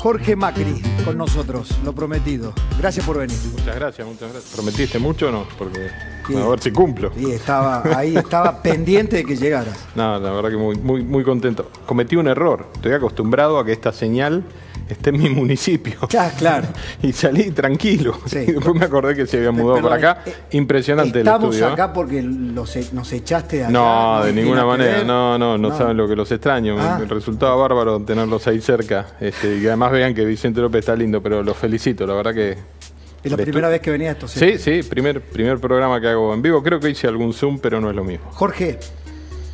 Jorge Macri con nosotros, lo prometido. Gracias por venir. Muchas gracias, muchas gracias. ¿Prometiste mucho o no? Porque a ver si cumplo. Sí, estaba ahí, estaba pendiente de que llegaras. No, la verdad que muy, muy, muy contento. Cometí un error. Estoy acostumbrado a que esta señal este en mi municipio. claro. y salí tranquilo. Y después me acordé que se había mudado para acá. Eh, Impresionante el estudio. Estamos ¿eh? acá porque e-, nos echaste de No, de ninguna manera. No, no, no, saben lo que los extraño. Ah. ...el resultado resultaba bárbaro tenerlos ahí cerca. Este, y además vean que Vicente López está lindo, pero los felicito. La verdad que ¿Es la primera vez que venía a estos Sí, sí, primer, primer programa que hago en vivo. Creo que hice algún Zoom, pero no es lo mismo. Jorge,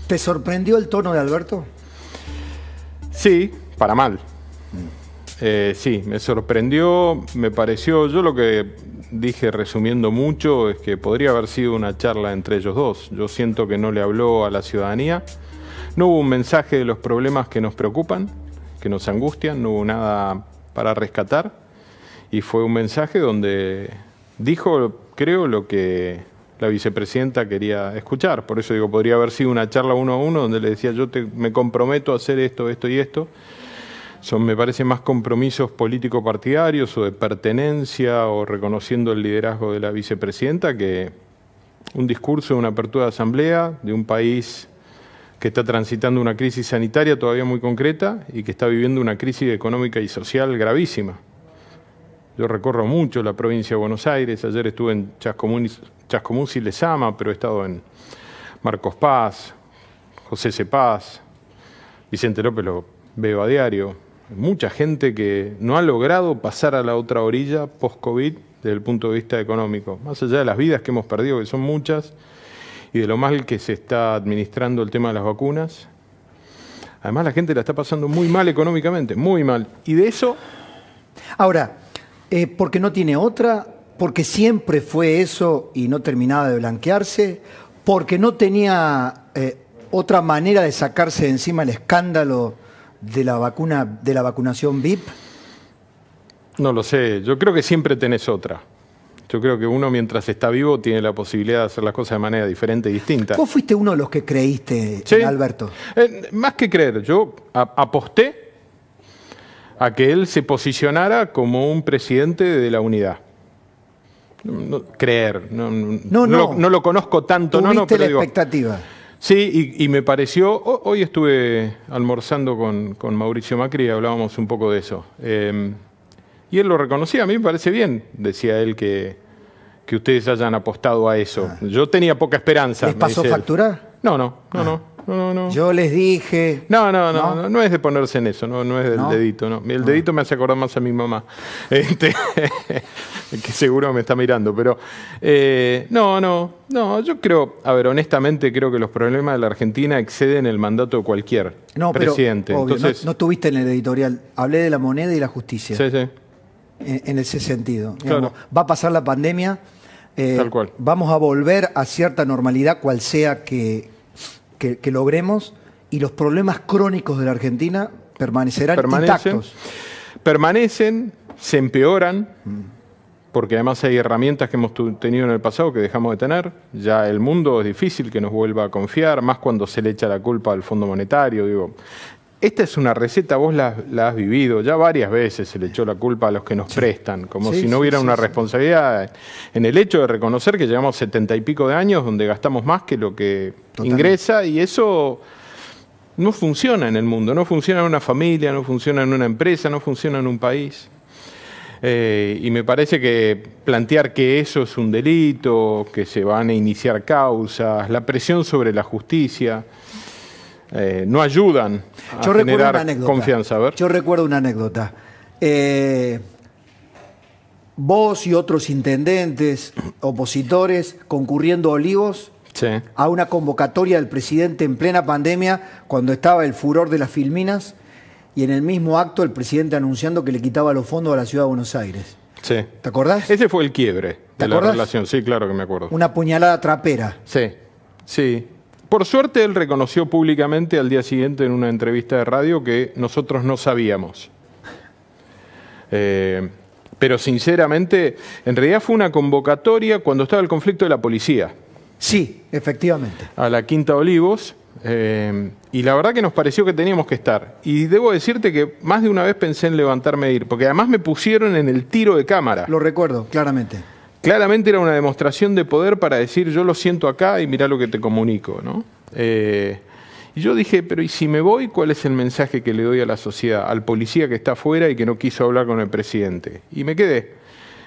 ¿te sorprendió el tono de Alberto? Sí, para mal. Eh, sí, me sorprendió, me pareció, yo lo que dije resumiendo mucho es que podría haber sido una charla entre ellos dos. Yo siento que no le habló a la ciudadanía, no hubo un mensaje de los problemas que nos preocupan, que nos angustian, no hubo nada para rescatar y fue un mensaje donde dijo, creo, lo que la vicepresidenta quería escuchar. Por eso digo, podría haber sido una charla uno a uno donde le decía, yo me comprometo a hacer esto, esto y esto son, me parece, más compromisos político-partidarios o de pertenencia o reconociendo el liderazgo de la vicepresidenta que un discurso de una apertura de asamblea de un país que está transitando una crisis sanitaria todavía muy concreta y que está viviendo una crisis económica y social gravísima. Yo recorro mucho la provincia de Buenos Aires, ayer estuve en Chascomús, si les ama, pero he estado en Marcos Paz, José C. Paz, Vicente López lo veo a diario, mucha gente que no ha logrado pasar a la otra orilla post-COVID desde el punto de vista económico, más allá de las vidas que hemos perdido, que son muchas, y de lo mal que se está administrando el tema de las vacunas. Además la gente la está pasando muy mal económicamente, muy mal. Y de eso... Ahora, eh, porque no tiene otra, porque siempre fue eso y no terminaba de blanquearse, porque no tenía eh, otra manera de sacarse de encima el escándalo de la vacuna, de la vacunación VIP? No lo sé, yo creo que siempre tenés otra. Yo creo que uno mientras está vivo tiene la posibilidad de hacer las cosas de manera diferente y distinta. ¿Vos fuiste uno de los que creíste, Alberto? Eh, más que creer, yo aposté a que él se posicionara como un presidente de la unidad. No, no, creer, no, no lo, conozco tanto, no, no, pero la expectativa. Sí, y, me pareció, hoy estuve almorzando con, Mauricio Macri hablábamos un poco de eso. Em, y él lo reconocía, a mí me parece bien, decía él que, que ustedes hayan apostado a eso. Ah. Yo tenía poca esperanza. ¿Les pasó factura? No, no, no, no. Ah. Yo les dije. No, no, no, no, es de ponerse en eso, no, no es del dedito, El dedito me hace acordar más a mi mamá, este, que seguro me está mirando, pero eh, no, no, no, yo creo, a ver, honestamente creo que los problemas de la Argentina exceden el mandato de cualquier no, presidente. Pero, obvio, no, tuviste en el editorial, hablé de la moneda y la justicia. Sí, sí. En, ese sentido. Va a pasar la pandemia. Eh, Tal cual. Vamos a volver a cierta normalidad, cual sea que, que, logremos y los problemas crónicos de la Argentina permanecerán permanecen, intactos. Permanecen, se empeoran, porque además hay herramientas que hemos tenido en el pasado que dejamos de tener. Ya el mundo es difícil que nos vuelva a confiar, más cuando se le echa la culpa al Fondo Monetario. Digo, esta es una receta, vos la, has vivido, ya varias veces se le echó la culpa a los que nos prestan, como si no hubiera una responsabilidad en el hecho de reconocer que llevamos setenta y pico de años donde gastamos más que lo que ingresa y eso no funciona en el mundo, no funciona en una familia, no funciona en una empresa, no funciona en un país. Eh, y me parece que plantear que eso es un delito, que se van a iniciar causas, la presión sobre la justicia, eh, no ayudan a Yo generar confianza. Yo recuerdo una anécdota. Eh, vos y otros intendentes, opositores, concurriendo Olivos a una convocatoria del presidente en plena pandemia, cuando estaba el furor de las Filminas, y en el mismo acto el presidente anunciando que le quitaba los fondos a la ciudad de Buenos Aires. ¿Te acordás? Ese fue el quiebre de la relación, sí, claro que me acuerdo. Una puñalada trapera. Sí, sí. Por suerte, él reconoció públicamente al día siguiente en una entrevista de radio que nosotros no sabíamos. Eh, pero sinceramente, en realidad fue una convocatoria cuando estaba el conflicto de la policía. Sí, efectivamente. A la Quinta Olivos. Eh, y la verdad que nos pareció que teníamos que estar. Y debo decirte que más de una vez pensé en levantarme e ir, porque además me pusieron en el tiro de cámara. Lo recuerdo, claramente. Claramente era una demostración de poder para decir yo lo siento acá y mirá lo que te comunico. ¿no? Eh, y yo dije, pero ¿y si me voy, cuál es el mensaje que le doy a la sociedad, al policía que está afuera y que no quiso hablar con el presidente? Y me quedé.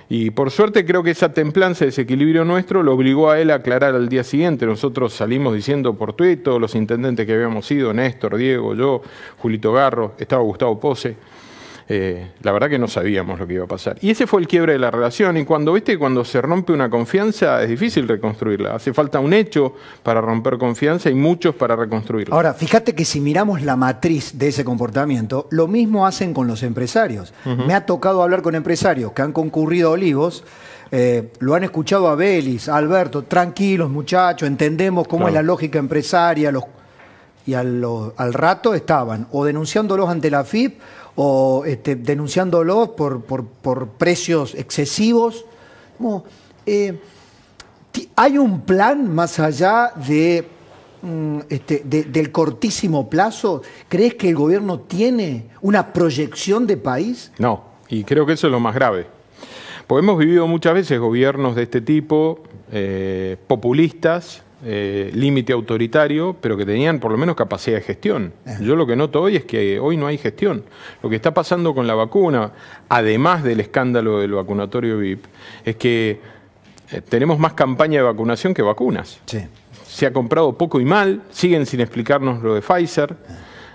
Y por suerte creo que esa templanza, ese equilibrio nuestro, lo obligó a él a aclarar al día siguiente. Nosotros salimos diciendo por Twitter, todos los intendentes que habíamos ido, Néstor, Diego, yo, Julito Garro, estaba Gustavo Pose. Eh, la verdad que no sabíamos lo que iba a pasar. Y ese fue el quiebre de la relación. Y cuando, viste, cuando se rompe una confianza es difícil reconstruirla. Hace falta un hecho para romper confianza y muchos para reconstruirla. Ahora, fíjate que si miramos la matriz de ese comportamiento, lo mismo hacen con los empresarios. Me ha tocado hablar con empresarios que han concurrido a Olivos. Eh, lo han escuchado a Belis, a Alberto, tranquilos muchachos, entendemos cómo es la lógica empresaria, y al, al, rato estaban o denunciándolos ante la FIP o este, denunciándolos por, por, precios excesivos. Eh, ¿Hay un plan más allá mm, este, de, del cortísimo plazo? ¿Crees que el gobierno tiene una proyección de país? No, y creo que eso es lo más grave. Porque hemos vivido muchas veces gobiernos de este tipo, eh, populistas, eh, límite autoritario, pero que tenían por lo menos capacidad de gestión. Eh. Yo lo que noto hoy es que hoy no hay gestión. Lo que está pasando con la vacuna, además del escándalo del vacunatorio VIP, es que eh, tenemos más campaña de vacunación que vacunas. Se ha comprado poco y mal, siguen sin explicarnos lo de Pfizer.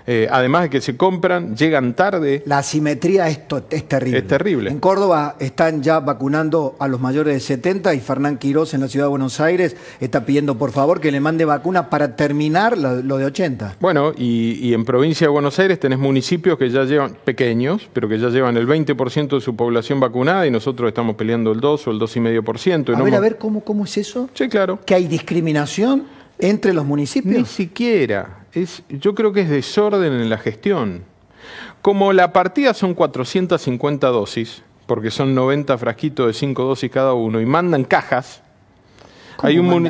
Eh, además de que se compran, llegan tarde. La asimetría es, es, terrible. Es terrible. En Córdoba están ya vacunando a los mayores de 70 y Fernán Quirós en la ciudad de Buenos Aires está pidiendo por favor que le mande vacunas para terminar lo, de 80. Bueno, y, en provincia de Buenos Aires tenés municipios que ya llevan, pequeños, pero que ya llevan el 20% de su población vacunada y nosotros estamos peleando el 2 o el 2,5%. A ver, a ver, ¿cómo, ¿cómo es eso? Sí, claro. ¿Que hay discriminación? ¿Entre los municipios? Ni siquiera. Es, yo creo que es desorden en la gestión. Como la partida son 450 dosis, porque son 90 frasquitos de 5 dosis cada uno, y mandan cajas.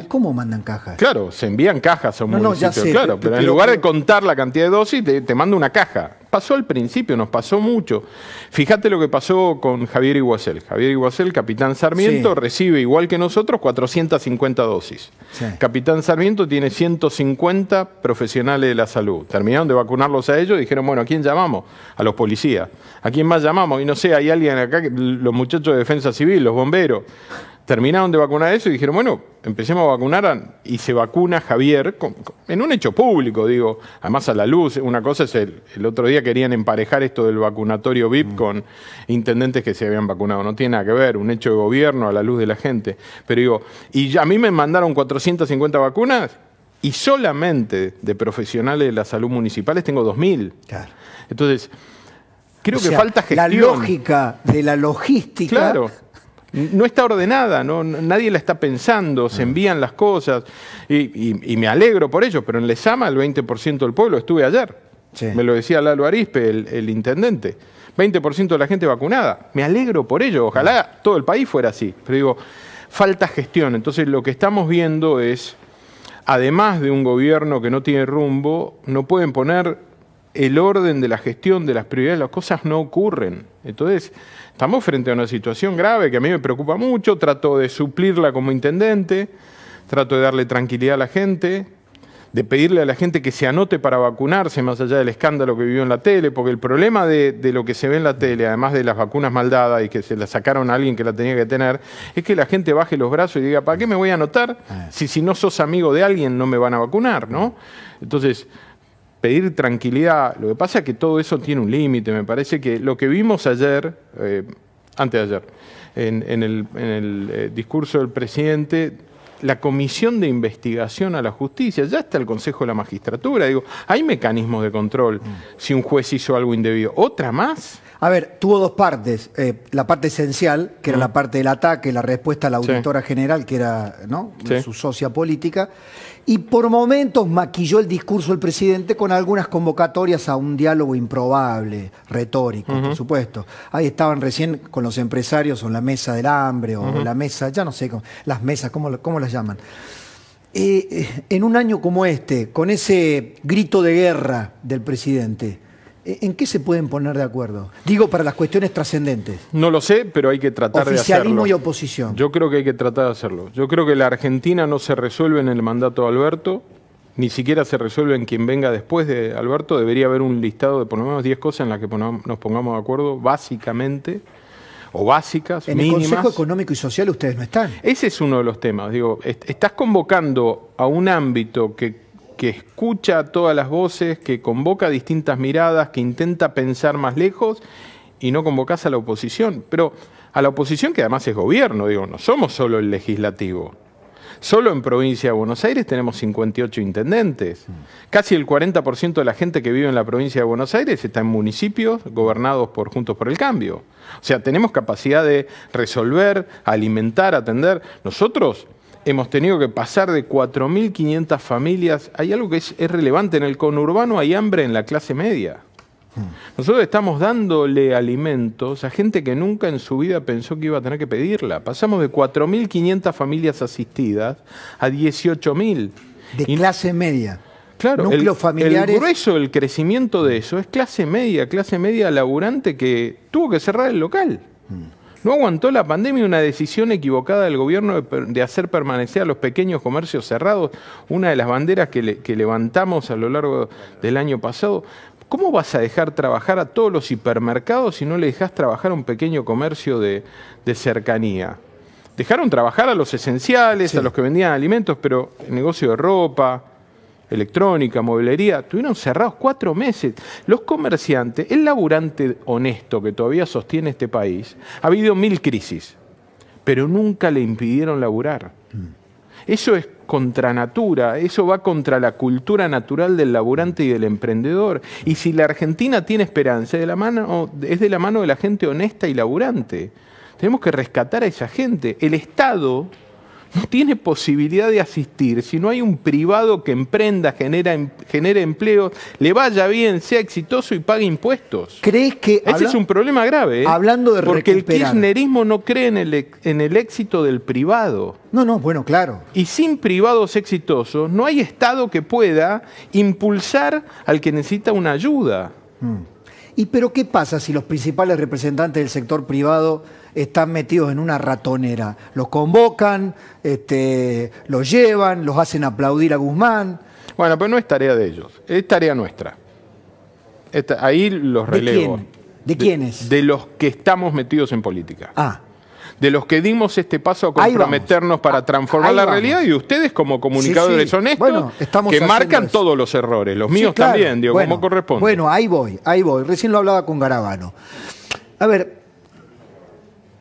¿Cómo, mandan cajas? Claro, se envían cajas a un municipio. ya claro, pero, en lugar de contar la cantidad de dosis, te, te manda una caja pasó al principio, nos pasó mucho. Fíjate lo que pasó con Javier Iguacel. Javier Iguacel, capitán Sarmiento, recibe igual que nosotros 450 dosis. Capitán Sarmiento tiene 150 profesionales de la salud. Terminaron de vacunarlos a ellos y dijeron, bueno, ¿a quién llamamos? A los policías. ¿A quién más llamamos? Y no sé, hay alguien acá, los muchachos de defensa civil, los bomberos terminaron de vacunar eso y dijeron, bueno, empecemos a vacunar y se vacuna Javier en un hecho público, digo, además a la luz. Una cosa es el, el otro día querían emparejar esto del vacunatorio VIP mm. con intendentes que se habían vacunado. No tiene nada que ver, un hecho de gobierno a la luz de la gente. Pero digo, y a mí me mandaron 450 vacunas y solamente de profesionales de la salud municipales tengo 2.000. Entonces, creo que falta gestión. La lógica de la logística. Claro no está ordenada, ¿no? nadie la está pensando, se ah. envían las cosas y, me alegro por ello, pero en Lesama el 20% del pueblo estuve ayer, me lo decía Lalo Arispe, el, intendente, 20% de la gente vacunada, me alegro por ello, ojalá ah. todo el país fuera así, pero digo, falta gestión, entonces lo que estamos viendo es, además de un gobierno que no tiene rumbo, no pueden poner el orden de la gestión, de las prioridades, las cosas no ocurren, entonces Estamos frente a una situación grave que a mí me preocupa mucho, trato de suplirla como intendente, trato de darle tranquilidad a la gente, de pedirle a la gente que se anote para vacunarse, más allá del escándalo que vivió en la tele, porque el problema de, lo que se ve en la tele, además de las vacunas maldadas y que se las sacaron a alguien que la tenía que tener, es que la gente baje los brazos y diga, ¿para qué me voy a anotar ah. si si no sos amigo de alguien no me van a vacunar? ¿no? Entonces, pedir tranquilidad. Lo que pasa es que todo eso tiene un límite. Me parece que lo que vimos ayer, eh, antes de ayer, en, el, eh, discurso del presidente, la comisión de investigación a la justicia, ya está el Consejo de la Magistratura, digo, hay mecanismos de control mm. si un juez hizo algo indebido. ¿Otra más? A ver, tuvo dos partes. Eh, la parte esencial, que era mm. la parte del ataque, la respuesta a la auditora general, que era ¿no? su socia política, y por momentos maquilló el discurso del presidente con algunas convocatorias a un diálogo improbable, retórico, por supuesto. Ahí estaban recién con los empresarios o la mesa del hambre o en la mesa, ya no sé, las mesas, ¿cómo, las llaman? Eh, eh, en un año como este, con ese grito de guerra del presidente, eh, ¿En qué se pueden poner de acuerdo? Digo, para las cuestiones trascendentes. No lo sé, pero hay que tratar de hacerlo. Oficialismo y oposición. Yo creo que hay que tratar de hacerlo. Yo creo que la Argentina no se resuelve en el mandato de Alberto, ni siquiera se resuelve en quien venga después de Alberto. Debería haber un listado de por lo menos 10 cosas en las que nos pongamos de acuerdo, básicamente, o básicas, En el Consejo Económico y Social ustedes no están. Ese es uno de los temas. Digo, estás convocando a un ámbito que que escucha todas las voces, que convoca distintas miradas, que intenta pensar más lejos y no convocas a la oposición. Pero a la oposición que además es gobierno, digo, no somos solo el legislativo. Solo en provincia de Buenos Aires tenemos 58 intendentes. Casi el 40% de la gente que vive en la provincia de Buenos Aires está en municipios gobernados por Juntos por el Cambio. O sea, tenemos capacidad de resolver, alimentar, atender. Nosotros hemos tenido que pasar de 4.500 familias. Hay algo que es, relevante, en el conurbano hay hambre en la clase media. Nosotros estamos dándole alimentos a gente que nunca en su vida pensó que iba a tener que pedirla. Pasamos de 4.500 familias asistidas a 18.000. De y clase media. Claro, el, el grueso, el crecimiento de eso es clase media, clase media laburante que tuvo que cerrar el local. Mm. No aguantó la pandemia una decisión equivocada del gobierno de, hacer permanecer a los pequeños comercios cerrados, una de las banderas que, levantamos a lo largo del año pasado. ¿Cómo vas a dejar trabajar a todos los hipermercados si no le dejas trabajar a un pequeño comercio de, cercanía? Dejaron trabajar a los esenciales, a los que vendían alimentos, pero el negocio de ropa, electrónica, mueblería, tuvieron cerrados cuatro meses. Los comerciantes, el laburante honesto que todavía sostiene este país, ha habido mil crisis, pero nunca le impidieron laburar. Eso es contra natura, eso va contra la cultura natural del laburante y del emprendedor. Y si la Argentina tiene esperanza, de la mano, es de, la mano de la gente honesta y laburante. Tenemos que rescatar a esa gente. El Estado no tiene posibilidad de asistir. Si no hay un privado que emprenda, genera, em, genere empleo, le vaya bien, sea exitoso y pague impuestos. ¿Crees que ese es un problema grave? ¿eh? Hablando de porque el kirchnerismo no cree en el, en el éxito del privado. No, no, bueno, claro. Y sin privados exitosos no hay estado que pueda impulsar al que necesita una ayuda. Mm. ¿Y pero qué pasa si los principales representantes del sector privado están metidos en una ratonera? Los convocan, este, los llevan, los hacen aplaudir a Guzmán. Bueno, pero no es tarea de ellos, es tarea nuestra. ahí los relevo. ¿De, quién? de quiénes? De, los que estamos metidos en política. Ah, de los que dimos este paso a comprometernos para ah, transformar la realidad y ustedes como comunicadores honestos que marcan todos los errores, los míos también, digo, como corresponde. Bueno, ahí voy, ahí voy. Recién lo hablaba con Garabano. A ver,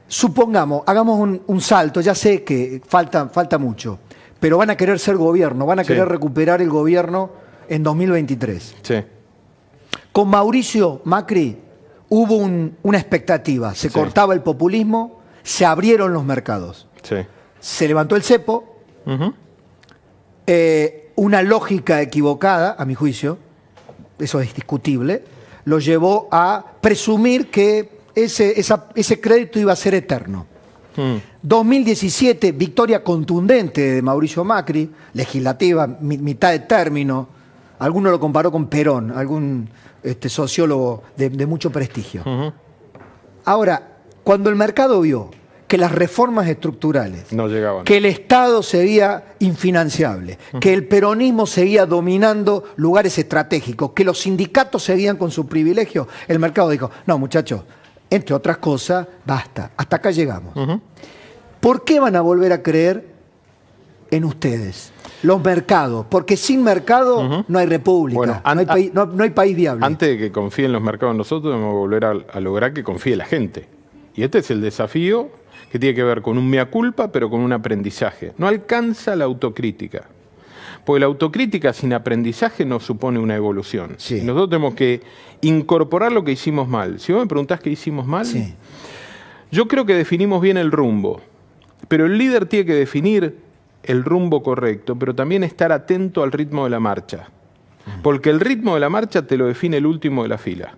supongamos, hagamos un, salto, ya sé que falta, falta mucho, pero van a querer ser gobierno, van a querer recuperar el gobierno en 2023. Sí. Con Mauricio Macri hubo una expectativa, se cortaba el populismo, se abrieron los mercados. Se levantó el cepo, eh, una lógica equivocada, a mi juicio, eso es discutible, lo llevó a presumir que ese, ese crédito iba a ser eterno. 2017, mm. victoria contundente de Mauricio Macri, legislativa, mitad de término. Alguno lo comparó con Perón, algún este, sociólogo de, mucho prestigio. Ahora, cuando el mercado vio que las reformas estructurales, no llegaban. que el Estado sería infinanciable, que el peronismo seguía dominando lugares estratégicos, que los sindicatos seguían con su privilegio, el mercado dijo, no muchachos, entre otras cosas, basta, hasta acá llegamos. ¿Por qué van a volver a creer en ustedes? Los mercados, porque sin mercado no hay república, no, hay país, viable. Antes de que confíen los mercados en nosotros, debemos volver a lograr que confíe la gente. Y este es el desafío que tiene que ver con un mea culpa, pero con un aprendizaje. No alcanza la autocrítica. Porque la autocrítica sin aprendizaje no supone una evolución. Nosotros tenemos que incorporar lo que hicimos mal. Si vos me preguntás qué hicimos mal, yo creo que definimos bien el rumbo. Pero el líder tiene que definir el rumbo correcto, pero también estar atento al ritmo de la marcha. Mm. Porque el ritmo de la marcha te lo define el último de la fila.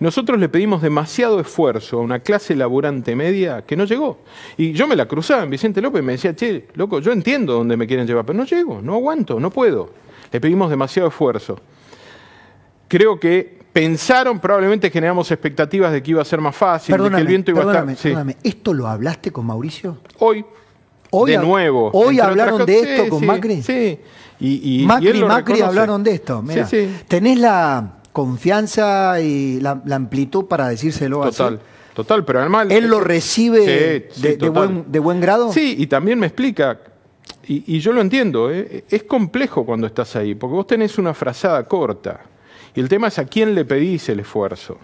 Nosotros le pedimos demasiado esfuerzo a una clase laborante media que no llegó. Y yo me la cruzaba en Vicente López y me decía, che, loco, yo entiendo dónde me quieren llevar, pero no llego, no aguanto, no puedo. Le pedimos demasiado esfuerzo. Creo que pensaron, probablemente generamos expectativas de que iba a ser más fácil, que el viento iba a estar. ¿esto lo hablaste con Mauricio? Hoy. Hoy de nuevo. Hoy hablaron de esto con Macri. Sí. Y, Macri y Macri hablaron de esto. sí. Tenés la confianza y la, amplitud para decírselo Total. Así. Total, pero además... ¿Él lo eh, recibe de, buen, grado? Sí, y también me explica, y, yo lo entiendo, eh, es complejo cuando estás ahí, porque vos tenés una frazada corta, y el tema es a quién le pedís el esfuerzo.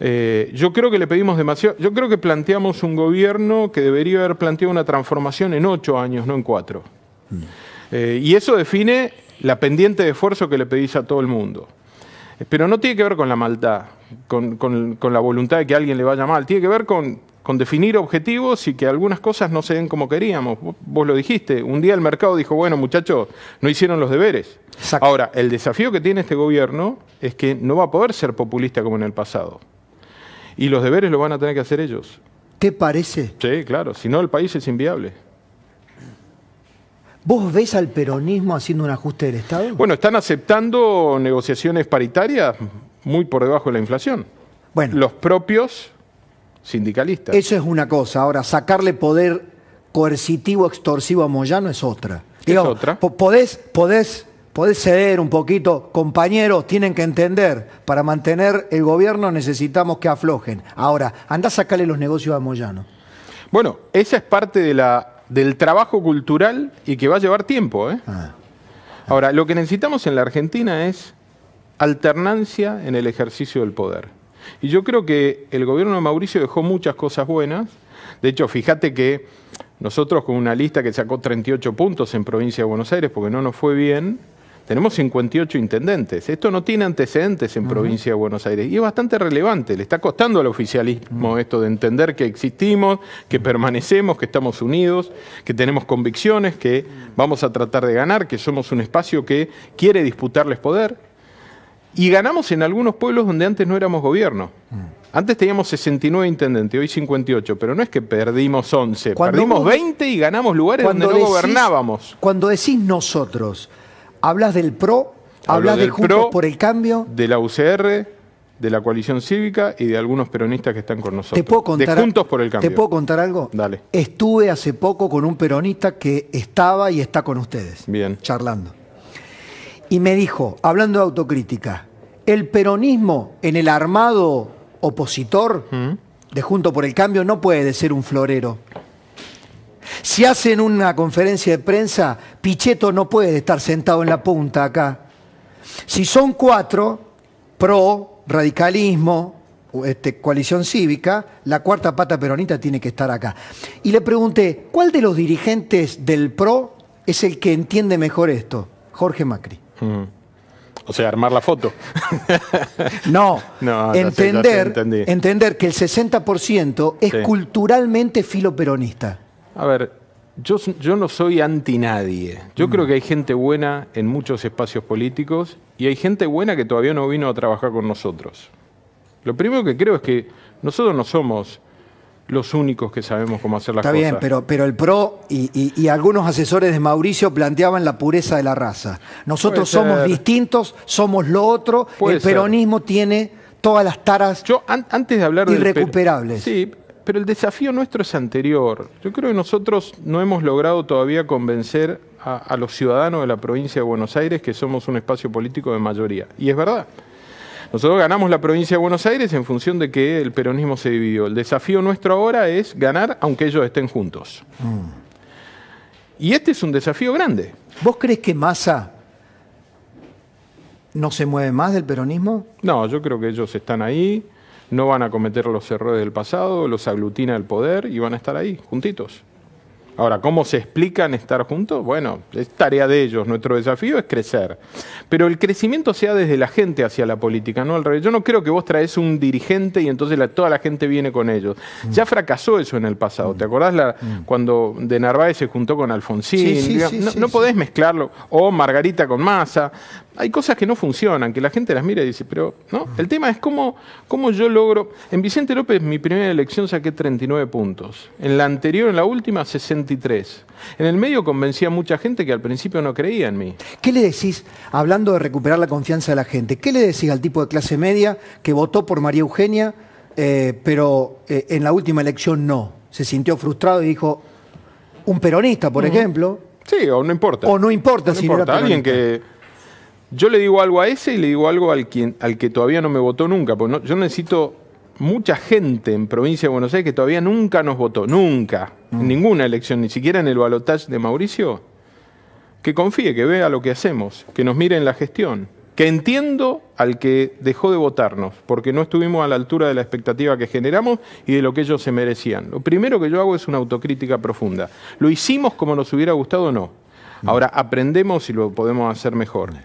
Eh, yo creo que le pedimos demasiado, yo creo que planteamos un gobierno que debería haber planteado una transformación en ocho años, no en cuatro. Mm. y eso define la pendiente de esfuerzo que le pedís a todo el mundo. Pero no tiene que ver con la maldad, con, la voluntad de que alguien le vaya mal, tiene que ver con, definir objetivos y que algunas cosas no se den como queríamos. Vos, lo dijiste, un día el mercado dijo, bueno muchachos, no hicieron los deberes. Ahora, el desafío que tiene este gobierno es que no va a poder ser populista como en el pasado. Y los deberes lo van a tener que hacer ellos. ¿Qué parece? Sí, claro, si no el país es inviable. ¿Vos ves al peronismo haciendo un ajuste del Estado? Bueno, están aceptando negociaciones paritarias muy por debajo de la inflación. Bueno. Los propios sindicalistas. Eso es una cosa. Ahora, sacarle poder coercitivo, extorsivo a Moyano es otra. es otra. Podés, podés, podés ceder un poquito. Compañeros, tienen que entender. Para mantener el gobierno necesitamos que aflojen. Ahora, anda a sacarle los negocios a Moyano. Bueno, esa es parte de la del trabajo cultural y que va a llevar tiempo. ¿eh? Ah. Ahora, lo que necesitamos en la Argentina es alternancia en el ejercicio del poder. Y yo creo que el gobierno de Mauricio dejó muchas cosas buenas. De hecho, fíjate que nosotros con una lista que sacó 38 puntos en provincia de Buenos Aires, porque no nos fue bien, tenemos 58 intendentes. Esto no tiene antecedentes en provincia de Buenos Aires. Y es bastante relevante. Le está costando al oficialismo esto de entender que existimos, que permanecemos, que estamos unidos, que tenemos convicciones, que vamos a tratar de ganar, que somos un espacio que quiere disputarles poder. Y ganamos en algunos pueblos donde antes no éramos gobierno. Mm. Antes teníamos 69 intendentes, hoy 58, pero no es que perdimos 11, perdimos 20 y ganamos lugares donde no gobernábamos. Cuando decís nosotros, Hablas del PRO, hablas de Juntos por el Cambio. De la UCR, de la coalición cívica y de algunos peronistas que están con nosotros. ¿Te puedo contar, de Juntos por el Cambio. ¿Te puedo contar algo? Dale. Estuve hace poco con un peronista que estaba y está con ustedes. Bien. Charlando. Y me dijo, hablando de autocrítica, el peronismo en el armado opositor ¿Mm? de Juntos por el Cambio no puede ser un florero. Si hacen una conferencia de prensa, Pichetto no puede estar sentado en la punta acá. Si son cuatro, pro, radicalismo, este, coalición cívica, la cuarta pata peronista tiene que estar acá. Y le pregunté, ¿cuál de los dirigentes del PRO es el que entiende mejor esto? Jorge Macri. Mm. O sea, armar la foto. no, entender, entender que el 60% es culturalmente culturalmente filoperonista. A ver, yo, no soy anti nadie. Yo creo que hay gente buena en muchos espacios políticos y hay gente buena que todavía no vino a trabajar con nosotros. Lo primero que creo es que nosotros no somos los únicos que sabemos cómo hacer las cosas. Está bien, pero, el PRO y, algunos asesores de Mauricio planteaban la pureza de la raza. Nosotros somos distintos, somos lo otro, el peronismo tiene todas las taras Yo, antes de irrecuperables. sí, pero el desafío nuestro es anterior. Yo creo que nosotros no hemos logrado todavía convencer a, los ciudadanos de la provincia de Buenos Aires que somos un espacio político de mayoría. Y es verdad. Nosotros ganamos la provincia de Buenos Aires en función de que el peronismo se dividió. El desafío nuestro ahora es ganar aunque ellos estén juntos. Mm. Y este es un desafío grande. ¿Vos crees que Massa no se mueve más del peronismo? No, yo creo que ellos están ahí no van a cometer los errores del pasado, los aglutina el poder y van a estar ahí, juntitos. Ahora, ¿cómo se explican estar juntos? Bueno, es tarea de ellos, nuestro desafío es crecer. Pero el crecimiento sea desde la gente hacia la política, no al revés. Yo no creo que vos traes un dirigente y entonces toda la gente viene con ellos. Mm. Ya fracasó eso en el pasado. ¿Te mm. acordás mm. cuando de Narváez se juntó con Alfonsín? no, no, podés mezclarlo. O Margarita con Massa hay cosas que no funcionan, que la gente las mira y dice, pero no, el tema es cómo, yo logro... En Vicente López, mi primera elección saqué 39 puntos, en la anterior, en la última, 63. En el medio convencí a mucha gente que al principio no creía en mí. ¿Qué le decís, hablando de recuperar la confianza de la gente, qué le decís al tipo de clase media que votó por María Eugenia, eh, pero eh, en la última elección no? Se sintió frustrado y dijo, un peronista, por ejemplo. Sí, o no importa. O no importa si no si importa, alguien que yo le digo algo a ese y le digo algo al, quien, al que todavía no me votó nunca, porque yo necesito mucha gente en provincia de Buenos Aires que todavía nunca nos votó, nunca, en mm. ninguna elección, ni siquiera en el balotaje de Mauricio, que confíe, que vea lo que hacemos, que nos mire en la gestión, que entiendo al que dejó de votarnos, porque no estuvimos a la altura de la expectativa que generamos y de lo que ellos se merecían. Lo primero que yo hago es una autocrítica profunda. ¿Lo hicimos como nos hubiera gustado o no? Mm. Ahora aprendemos y lo podemos hacer mejor. Mm.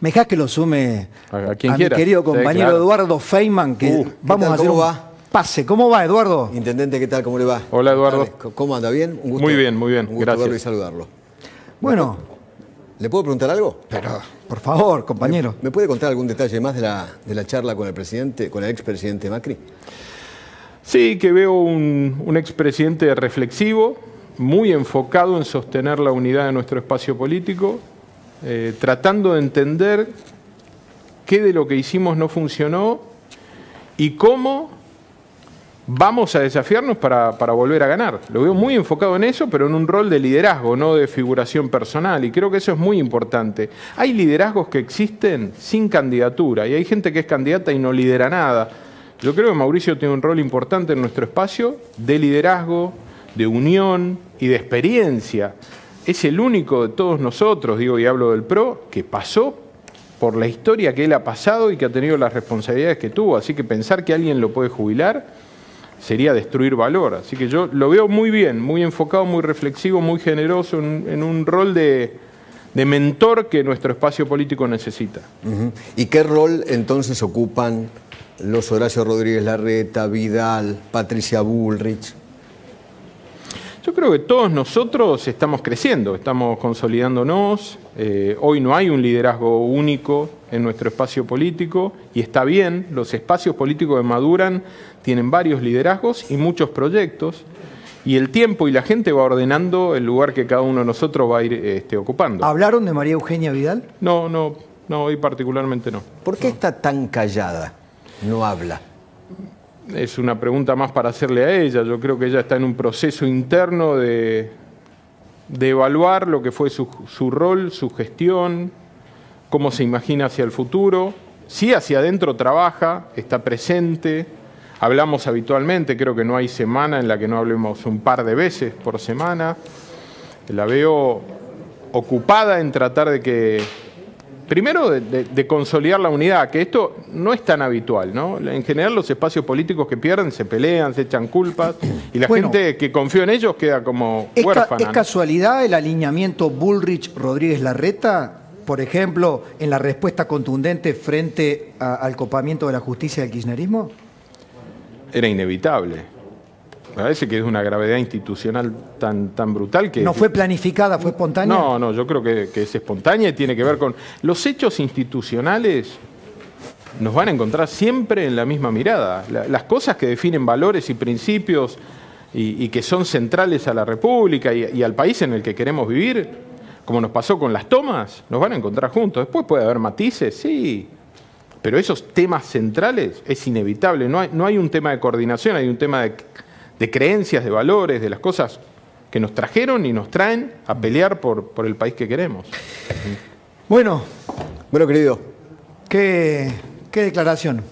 Me dejás que lo sume a, Mi querido compañero Eduardo Feynman, que uh, vamos a hacer un pase. ¿Cómo va, Eduardo? Intendente, ¿qué tal? ¿Cómo le va? Hola, Eduardo. ¿Cómo anda? ¿Bien? Un gusto, muy bien, muy bien. Un gusto verlo y saludarlo. Bueno. ¿Le puedo preguntar algo? Pero, por favor, compañero. ¿Me, puede contar algún detalle más de la, charla con el presidente, con el expresidente Macri? Sí, que veo un, un expresidente reflexivo, muy enfocado en sostener la unidad de nuestro espacio político, eh, tratando de entender qué de lo que hicimos no funcionó y cómo vamos a desafiarnos para, para, volver a ganar. Lo veo muy enfocado en eso, pero en un rol de liderazgo, no de figuración personal, y creo que eso es muy importante. Hay liderazgos que existen sin candidatura, y hay gente que es candidata y no lidera nada. Yo creo que Mauricio tiene un rol importante en nuestro espacio de liderazgo, de unión y de experiencia es el único de todos nosotros, digo y hablo del PRO, que pasó por la historia que él ha pasado y que ha tenido las responsabilidades que tuvo. Así que pensar que alguien lo puede jubilar sería destruir valor. Así que yo lo veo muy bien, muy enfocado, muy reflexivo, muy generoso, en, un rol de, mentor que nuestro espacio político necesita. ¿Y qué rol entonces ocupan los Horacio Rodríguez Larreta, Vidal, Patricia Bullrich? Yo creo que todos nosotros estamos creciendo, estamos consolidándonos, eh, hoy no hay un liderazgo único en nuestro espacio político y está bien, los espacios políticos que maduran tienen varios liderazgos y muchos proyectos y el tiempo y la gente va ordenando el lugar que cada uno de nosotros va a ir este, ocupando. ¿Hablaron de María Eugenia Vidal? No, no, no, hoy particularmente no. ¿Por qué está tan callada? No habla es una pregunta más para hacerle a ella. Yo creo que ella está en un proceso interno de, evaluar lo que fue su, su, rol, su gestión, cómo se imagina hacia el futuro. Sí, hacia adentro trabaja, está presente. Hablamos habitualmente, creo que no hay semana en la que no hablemos un par de veces por semana. La veo ocupada en tratar de que Primero, de, consolidar la unidad, que esto no es tan habitual, ¿no? En general los espacios políticos que pierden se pelean, se echan culpas, y la gente que confió en ellos queda como huérfana. ¿Es casualidad el alineamiento Bullrich-Rodríguez-Larreta, por ejemplo, en la respuesta contundente frente al copamiento de la justicia del kirchnerismo? Era inevitable parece que es una gravedad institucional tan, tan brutal que... ¿No fue planificada, fue espontánea? No, no, yo creo que, es espontánea y tiene que ver con... Los hechos institucionales nos van a encontrar siempre en la misma mirada. las cosas que definen valores y principios y, que son centrales a la República y, al país en el que queremos vivir, como nos pasó con las tomas, nos van a encontrar juntos. Después puede haber matices, sí, pero esos temas centrales es inevitable. No no hay un tema de coordinación, hay un tema de de creencias, de valores, de las cosas que nos trajeron y nos traen a pelear por, por el país que queremos. Bueno, bueno querido, qué, qué declaración.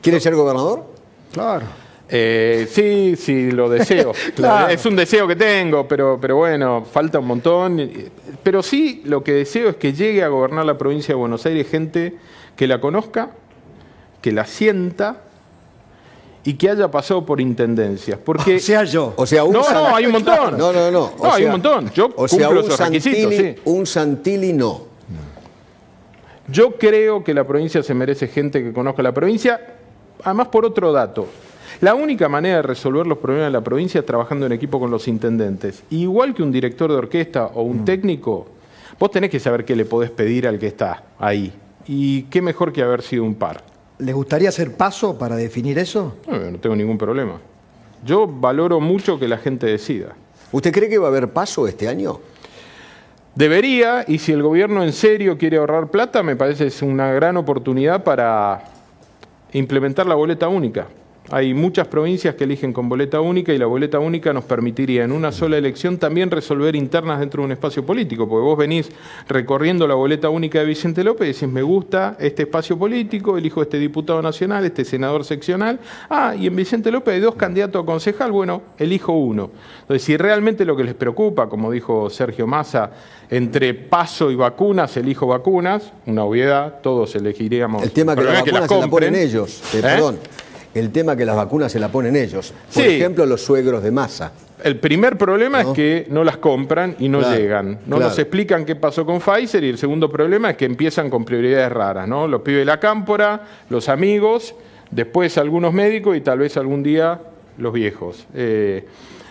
¿Quieres ser gobernador? Claro. Eh, sí, sí, lo deseo. Es un deseo que tengo, pero, pero bueno, falta un montón. Pero sí, lo que deseo es que llegue a gobernar la provincia de Buenos Aires gente que la conozca, que la sienta y que haya pasado por intendencias. Porque, o sea, yo. O sea, no, no, hay un montón. No, no, no. no, hay un montón. Yo o sea, cumplo un no. Yo creo que la provincia se merece gente que conozca la provincia, además por otro dato. La única manera de resolver los problemas de la provincia es trabajando en equipo con los intendentes. igual que un director de orquesta o un mm. técnico, vos tenés que saber qué le podés pedir al que está ahí. Y qué mejor que haber sido un par. ¿Le gustaría hacer paso para definir eso? No, no tengo ningún problema. Yo valoro mucho que la gente decida. ¿Usted cree que va a haber paso este año? Debería, y si el gobierno en serio quiere ahorrar plata, me parece es una gran oportunidad para implementar la boleta única. Hay muchas provincias que eligen con boleta única y la boleta única nos permitiría en una sola elección también resolver internas dentro de un espacio político, porque vos venís recorriendo la boleta única de Vicente López y decís, me gusta este espacio político, elijo este diputado nacional, este senador seccional, ah, y en Vicente López hay dos candidatos a concejal, bueno, elijo uno. Entonces, si realmente lo que les preocupa, como dijo Sergio Massa, entre paso y vacunas, elijo vacunas, una obviedad, todos elegiríamos. El tema que, las vacunas se ellos, eh, ¿Eh? perdón. El tema que las vacunas se la ponen ellos. Por ejemplo, los suegros de masa. El primer problema es que no las compran y no llegan. No nos explican qué pasó con Pfizer y el segundo problema es que empiezan con prioridades raras, ¿no? Los pibes de la cámpora, los amigos, después algunos médicos y tal vez algún día los viejos. Eh,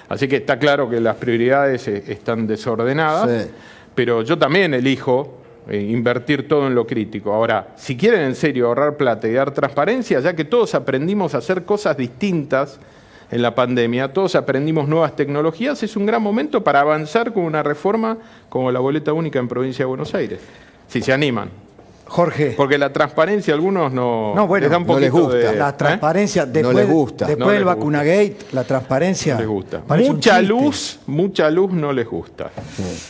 así que está claro que las prioridades eh, están desordenadas, pero yo también elijo eh, invertir todo en lo crítico. Ahora, si quieren en serio ahorrar plata y dar transparencia, ya que todos aprendimos a hacer cosas distintas en la pandemia, todos aprendimos nuevas tecnologías, es un gran momento para avanzar con una reforma como la boleta única en Provincia de Buenos Aires, si se animan. Jorge. Porque la transparencia a algunos no, les, no les gusta. la transparencia, después, no les gusta. después del vacunagate, la transparencia. les gusta. Mucha luz, mucha luz no les gusta.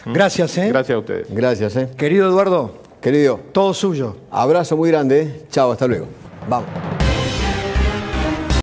Mm. Gracias, ¿eh? Gracias a ustedes. Gracias, ¿eh? Querido Eduardo. Querido. Todo suyo. Abrazo muy grande. ¿eh? Chao, hasta luego. Vamos.